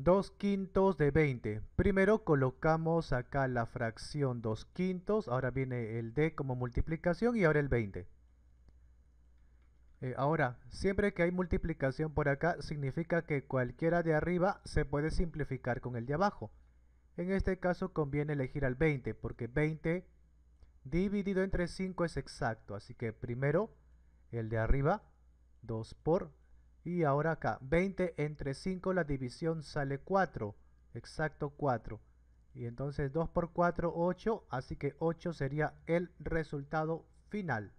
2 quintos de 20. Primero colocamos acá la fracción 2 quintos, ahora viene el D como multiplicación y ahora el 20. Eh, ahora, siempre que hay multiplicación por acá, significa que cualquiera de arriba se puede simplificar con el de abajo. En este caso conviene elegir al 20, porque 20 dividido entre 5 es exacto. Así que primero, el de arriba, 2 por y ahora acá, 20 entre 5, la división sale 4. Exacto 4. Y entonces 2 por 4, 8. Así que 8 sería el resultado final.